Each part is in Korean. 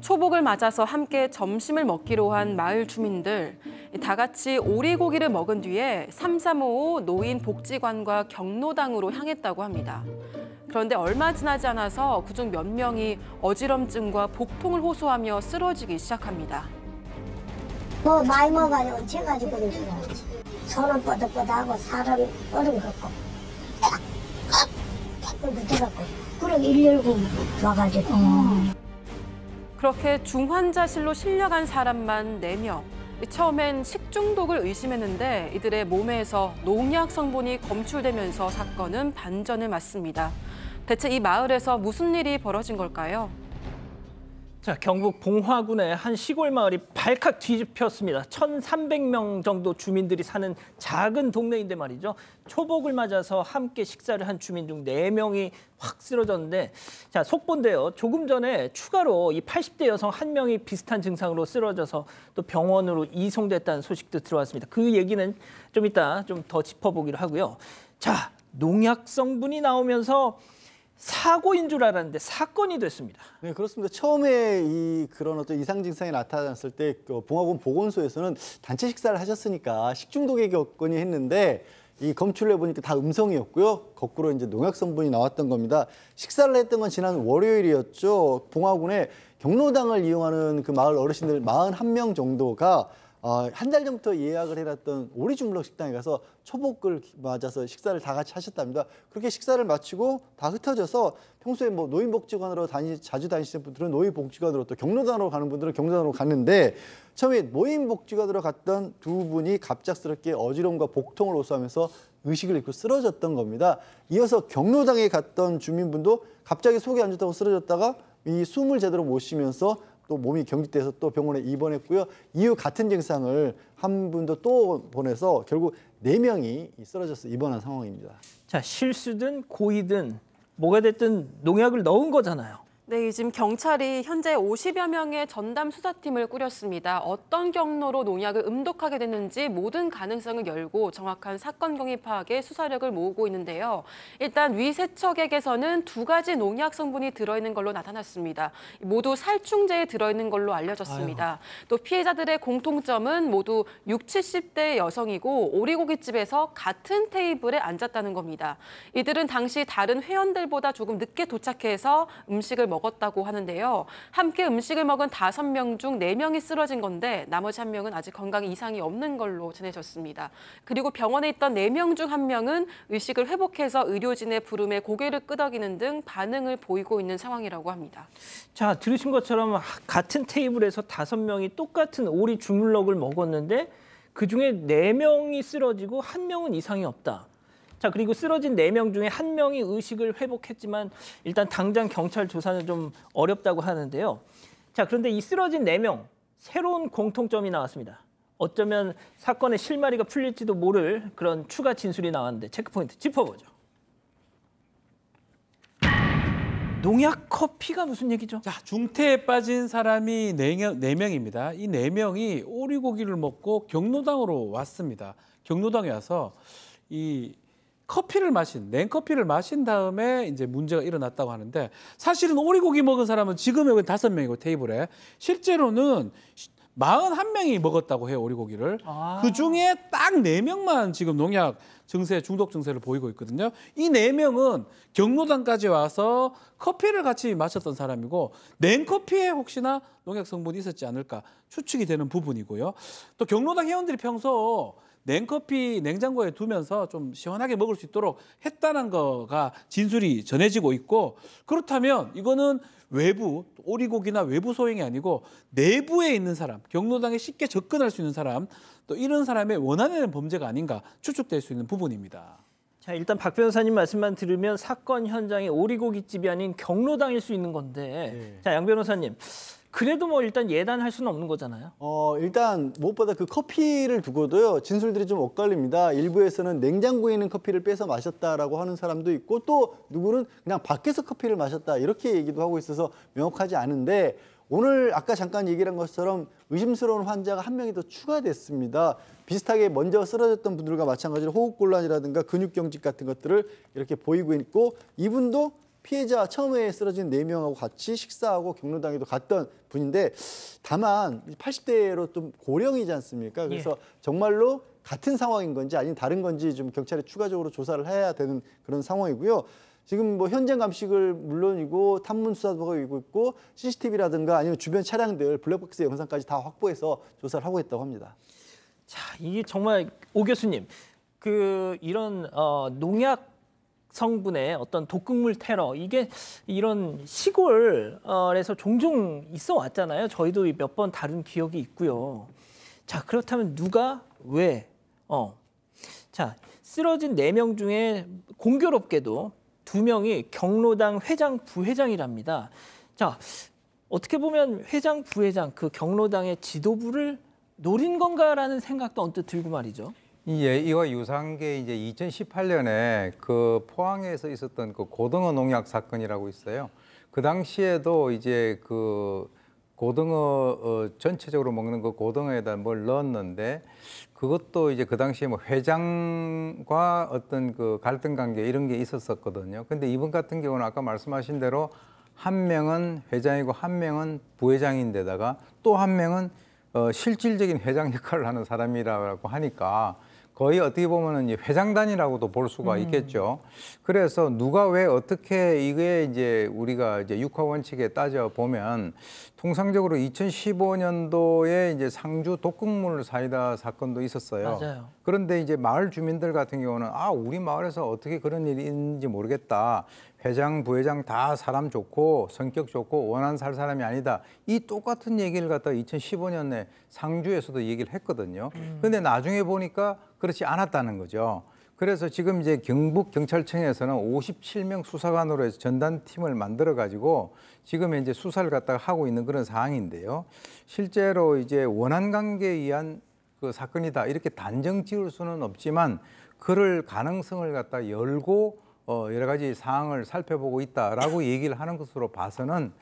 초복을 맞아서 함께 점심을 먹기로 한 마을 주민들. 다 같이 오리고기를 먹은 뒤에 3355 노인복지관과 경로당으로 향했다고 합니다. 그런데 얼마 지나지 않아서 그중 몇 명이 어지럼증과 복통을 호소하며 쓰러지기 시작합니다. 뭐 많이 먹어요. 제가 지금 손은 뻗어뻗어하고 사람 얼음 같고 자꾸 늦어갖고 그럼 일 열고 와가지고 음. 그렇게 중환자실로 실려간 사람만 4명. 처음엔 식중독을 의심했는데 이들의 몸에서 농약 성분이 검출되면서 사건은 반전을 맞습니다. 대체 이 마을에서 무슨 일이 벌어진 걸까요? 자, 경북 봉화군의 한 시골 마을이 발칵 뒤집혔습니다. 1,300명 정도 주민들이 사는 작은 동네인데 말이죠. 초복을 맞아서 함께 식사를 한 주민 중 4명이 확 쓰러졌는데 자, 속본데요. 조금 전에 추가로 이 80대 여성 한 명이 비슷한 증상으로 쓰러져서 또 병원으로 이송됐다는 소식도 들어왔습니다. 그 얘기는 좀 이따 좀더 짚어보기로 하고요. 자, 농약 성분이 나오면서 사고인 줄 알았는데 사건이 됐습니다. 네, 그렇습니다. 처음에 이 그런 어떤 이상 증상이 나타났을 때 그 봉화군 보건소에서는 단체 식사를 하셨으니까 식중독의 여건이 했는데 이검출 해보니까 다 음성이었고요. 거꾸로 이제 농약 성분이 나왔던 겁니다. 식사를 했던 건 지난 월요일이었죠. 봉화군에 경로당을 이용하는 그 마을 어르신들 41명 정도가 어, 한달 전부터 예약을 해놨던 오리주물럭 식당에 가서 초복을 맞아서 식사를 다 같이 하셨답니다. 그렇게 식사를 마치고 다 흩어져서 평소에 뭐 노인복지관으로 다니, 자주 다니시는 분들은 노인복지관으로 또 경로당으로 가는 분들은 경로당으로 갔는데 처음에 노인복지관으로 갔던 두 분이 갑작스럽게 어지러움과 복통을 호소하면서 의식을 잃고 쓰러졌던 겁니다. 이어서 경로당에 갔던 주민분도 갑자기 속이 안 좋다고 쓰러졌다가 이 숨을 제대로 못 쉬면서 또 몸이 경직돼서 또 병원에 입원했고요. 이후 같은 증상을 한 분도 또 보내서 결국 네명이 쓰러져서 입원한 상황입니다. 자, 실수든 고의든 뭐가 됐든 농약을 넣은 거잖아요. 네, 지금 경찰이 현재 50여 명의 전담 수사팀을 꾸렸습니다. 어떤 경로로 농약을 음독하게 됐는지 모든 가능성을 열고 정확한 사건 경위 파악에 수사력을 모으고 있는데요. 일단 위세척액에서는 두 가지 농약 성분이 들어있는 걸로 나타났습니다. 모두 살충제에 들어있는 걸로 알려졌습니다. 아유. 또 피해자들의 공통점은 모두 6, 0 70대 여성이고 오리고기집에서 같은 테이블에 앉았다는 겁니다. 이들은 당시 다른 회원들보다 조금 늦게 도착해서 음식을 먹 먹었다고 하는데요. 함께 음식을 먹은 다섯 명 중 네명이 쓰러진 건데 나머지 한명은 아직 건강에 이상이 없는 걸로 전해졌습니다. 그리고 병원에 있던 네 명 중 한명은 의식을 회복해서 의료진의 부름에 고개를 끄덕이는 등 반응을 보이고 있는 상황이라고 합니다. 자, 들으신 것처럼 같은 테이블에서 다섯 명이 똑같은 오리 주물럭을 먹었는데 그중에 네명이 쓰러지고 한명은 이상이 없다. 자 그리고 쓰러진 네 명 중에 한 명이 의식을 회복했지만 일단 당장 경찰 조사는 좀 어렵다고 하는데요. 자 그런데 이 쓰러진 네 명 새로운 공통점이 나왔습니다. 어쩌면 사건의 실마리가 풀릴지도 모를 그런 추가 진술이 나왔는데 체크포인트 짚어보죠. 농약 커피가 무슨 얘기죠? 자, 중태에 빠진 사람이 네명입니다 네 이 네명이 오리고기를 먹고 경로당으로 왔습니다. 경로당에 와서 이 커피를 마신 냉커피를 마신 다음에 이제 문제가 일어났다고 하는데 사실은 오리고기 먹은 사람은 지금 여기 다섯 명이고 테이블에 실제로는 마흔한 명이 먹었다고 해요, 오리고기를. 아. 그 중에 딱 네명만 지금 농약 증세, 중독 증세를 보이고 있거든요. 이 네명은 경로당까지 와서 커피를 같이 마셨던 사람이고, 냉커피에 혹시나 농약 성분이 있었지 않을까 추측이 되는 부분이고요. 또 경로당 회원들이 평소 냉커피 냉장고에 두면서 좀 시원하게 먹을 수 있도록 했다는 거가 진술이 전해지고 있고 그렇다면 이거는 외부 오리고기나 외부 소행이 아니고 내부에 있는 사람 경로당에 쉽게 접근할 수 있는 사람 또 이런 사람의 원하는 범죄가 아닌가 추측될 수 있는 부분입니다. 자 일단 박 변호사님 말씀만 들으면 사건 현장에 오리고기집이 아닌 경로당일 수 있는 건데 네. 자양 변호사님 그래도 뭐 일단 예단할 수는 없는 거잖아요. 어 일단 무엇보다 그 커피를 두고도요 진술들이 좀 엇갈립니다. 일부에서는 냉장고에 있는 커피를 빼서 마셨다라고 하는 사람도 있고 또 누구는 그냥 밖에서 커피를 마셨다 이렇게 얘기도 하고 있어서 명확하지 않은데 오늘 아까 잠깐 얘기한 것처럼 의심스러운 환자가 한 명이 더 추가됐습니다. 비슷하게 먼저 쓰러졌던 분들과 마찬가지로 호흡곤란이라든가 근육경직 같은 것들을 이렇게 보이고 있고 이분도 피해자 처음에 쓰러진 네명하고 같이 식사하고 경로당에도 갔던 분인데 다만 80대로 좀 고령이지 않습니까? 그래서 예. 정말로 같은 상황인 건지 아니면 다른 건지 좀 경찰에 추가적으로 조사를 해야 되는 그런 상황이고요. 지금 뭐 현장 감식을 물론이고 탐문 수사도 하고 있고 CCTV라든가 아니면 주변 차량들 블랙박스 영상까지 다 확보해서 조사를 하고 있다고 합니다. 자, 이게 정말 오 교수님 그 이런 어, 농약 성분의 어떤 독극물 테러 이게 이런 시골에서 종종 있어 왔잖아요. 저희도 몇 번다른 기억이 있고요. 자 그렇다면 누가 왜 어. 자 쓰러진 네 명 중에 공교롭게도 두 명이 경로당 회장 부회장이랍니다. 자 어떻게 보면 회장 부회장 그 경로당의 지도부를 노린 건가라는 생각도 언뜻 들고 말이죠. 예, 이와 유사한 게 이제 2018년에 그 포항에서 있었던 그 고등어 농약 사건이라고 있어요. 그 당시에도 이제 그 고등어 어, 전체적으로 먹는 그 고등어에다 뭘 넣었는데 그것도 이제 그 당시에 뭐 회장과 어떤 그 갈등 관계 이런 게 있었었거든요. 근데 이분 같은 경우는 아까 말씀하신 대로 한 명은 회장이고 한 명은 부회장인데다가 또 한 명은 어, 실질적인 회장 역할을 하는 사람이라고 하니까 거의 어떻게 보면은 이제 회장단이라고도 볼 수가 음. 있겠죠. 그래서 누가 왜 어떻게 이게 이제 우리가 이제 육하 원칙에 따져 보면 통상적으로 2015년도에 이제 상주 독극물 사이다 사건도 있었어요. 맞아요. 그런데 이제 마을 주민들 같은 경우는 아 우리 마을에서 어떻게 그런 일이 있는지 모르겠다. 회장, 부회장 다 사람 좋고 성격 좋고 원한 살 사람이 아니다. 이 똑같은 얘기를 갖다 2015년에 상주에서도 얘기를 했거든요. 음. 근데 나중에 보니까 그렇지 않았다는 거죠. 그래서 지금 이제 경북 경찰청에서는 57명 수사관으로 해서 전단팀을 만들어 가지고 지금 이제 수사를 갖다가 하고 있는 그런 상황인데요. 실제로 이제 원한 관계에 의한 그 사건이다 이렇게 단정 지을 수는 없지만 그럴 가능성을 갖다 열고 어 여러 가지 사항을 살펴보고 있다라고 얘기를 하는 것으로 봐서는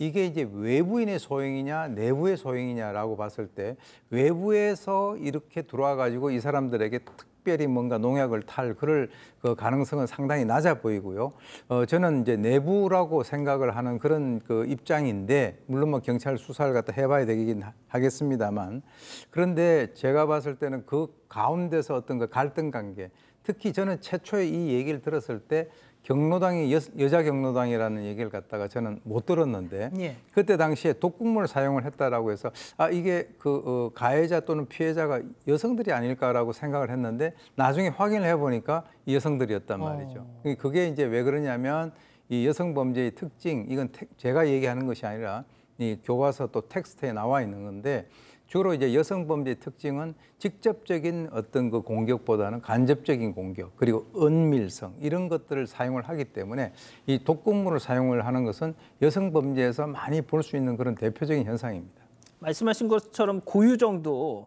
이게 이제 외부인의 소행이냐 내부의 소행이냐라고 봤을 때 외부에서 이렇게 들어와 가지고 이 사람들에게 특 특별히 뭔가 농약을 탈 그럴 그 가능성은 상당히 낮아 보이고요. 어, 저는 이제 내부라고 생각을 하는 그런 그 입장인데 물론 뭐 경찰 수사를 갖다 해봐야 되긴 하겠습니다만 그런데 제가 봤을 때는 그 가운데서 어떤 그 갈등 관계 특히 저는 최초에 이 얘기를 들었을 때 경로당이 여, 자 경로당이라는 얘기를 갖다가 저는 못 들었는데 예. 그때 당시에 독극물 사용을 했다라고 해서 아 이게 그 어, 가해자 또는 피해자가 여성들이 아닐까라고 생각을 했는데 나중에 확인을 해보니까 여성들이었단 어. 말이죠. 어. 그게 이제 왜 그러냐면 이 여성 범죄의 특징 이건 태, 제가 얘기하는 것이 아니라 이 교과서 또 텍스트에 나와 있는 건데 주로 이제 여성 범죄의 특징은 직접적인 어떤 그 공격보다는 간접적인 공격 그리고 은밀성 이런 것들을 사용을 하기 때문에 이 독극물을 사용을 하는 것은 여성 범죄에서 많이 볼 수 있는 그런 대표적인 현상입니다. 말씀하신 것처럼 고유정도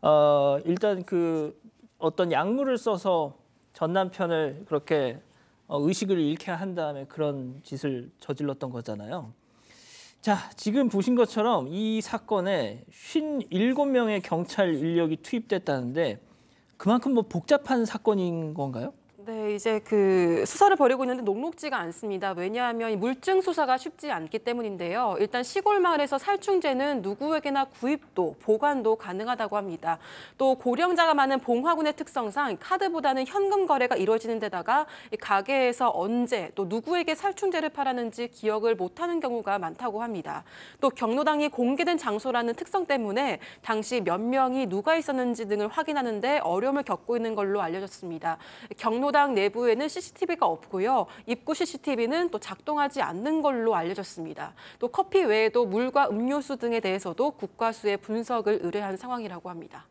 어, 일단 그 어떤 약물을 써서 전 남편을 그렇게 어, 의식을 잃게 한 다음에 그런 짓을 저질렀던 거잖아요. 자, 지금 보신 것처럼 이 사건에 57명의 경찰 인력이 투입됐다는데 그만큼 뭐 복잡한 사건인 건가요? 네, 네, 이제 그 수사를 벌이고 있는데 녹록지가 않습니다. 왜냐하면 이 물증 수사가 쉽지 않기 때문인데요. 일단 시골 마을에서 살충제는 누구에게나 구입도 보관도 가능하다고 합니다. 또 고령자가 많은 봉화군의 특성상 카드보다는 현금 거래가 이루어지는 데다가 가게에서 언제 또 누구에게 살충제를 팔았는지 기억을 못하는 경우가 많다고 합니다. 또 경로당이 공개된 장소라는 특성 때문에 당시 몇 명이 누가 있었는지 등을 확인하는데 어려움을 겪고 있는 걸로 알려졌습니다. 경로당 내부에는 CCTV가 없고요. 입구 CCTV는 또 작동하지 않는 걸로 알려졌습니다. 또 커피 외에도 물과 음료수 등에 대해서도 국과수의 분석을 의뢰한 상황이라고 합니다.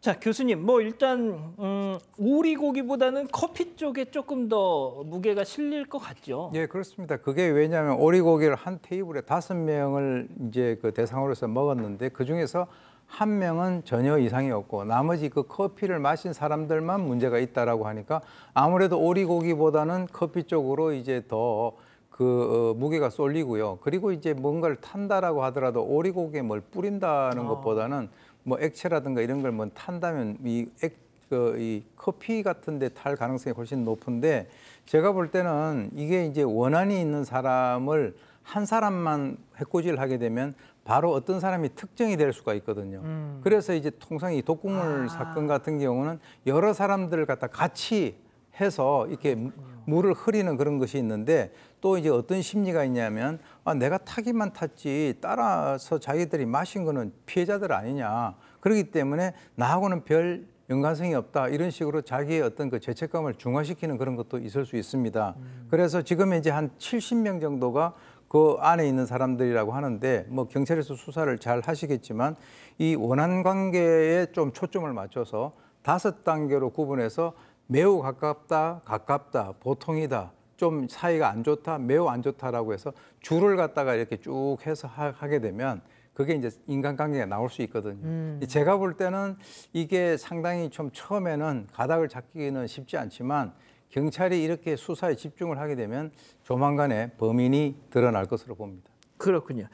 자 교수님 뭐 일단 음, 오리고기보다는 커피 쪽에 조금 더 무게가 실릴 것 같죠. 예 그렇습니다. 그게 왜냐하면 오리고기를 한 테이블에 다섯 명을 이제 그 대상으로서 먹었는데 그 중에서 한 명은 전혀 이상이 없고 나머지 그 커피를 마신 사람들만 문제가 있다라고 하니까 아무래도 오리고기보다는 커피 쪽으로 이제 더그 어, 무게가 쏠리고요. 그리고 이제 뭔가를 탄다라고 하더라도 오리고기에 뭘 뿌린다는 어. 것보다는 뭐 액체라든가 이런 걸뭐 탄다면 이 액, 그, 이 커피 같은 데 탈 가능성이 훨씬 높은데 제가 볼 때는 이게 이제 원한이 있는 사람을 한 사람만 해코지를 하게 되면 바로 어떤 사람이 특정이 될 수가 있거든요. 음. 그래서 이제 통상 이 독극물 아. 사건 같은 경우는 여러 사람들을 갖다 같이 해서 이렇게 그렇군요. 물을 흐리는 그런 것이 있는데 또 이제 어떤 심리가 있냐면 아, 내가 타기만 탔지 따라서 자기들이 마신 거는 피해자들 아니냐. 그렇기 때문에 나하고는 별 연관성이 없다 이런 식으로 자기의 어떤 그 죄책감을 중화시키는 그런 것도 있을 수 있습니다. 음. 그래서 지금 이제 한 70명 정도가 그 안에 있는 사람들이라고 하는데 뭐 경찰에서 수사를 잘 하시겠지만 이 원한 관계에 좀 초점을 맞춰서 다섯 단계로 구분해서 매우 가깝다, 가깝다, 보통이다, 좀 사이가 안 좋다, 매우 안 좋다라고 해서 줄을 갖다가 이렇게 쭉 해서 하게 되면 그게 이제 인간관계가 나올 수 있거든요. 음. 제가 볼 때는 이게 상당히 좀 처음에는 가닥을 잡기는 쉽지 않지만 경찰이 이렇게 수사에 집중을 하게 되면 조만간에 범인이 드러날 것으로 봅니다. 그렇군요.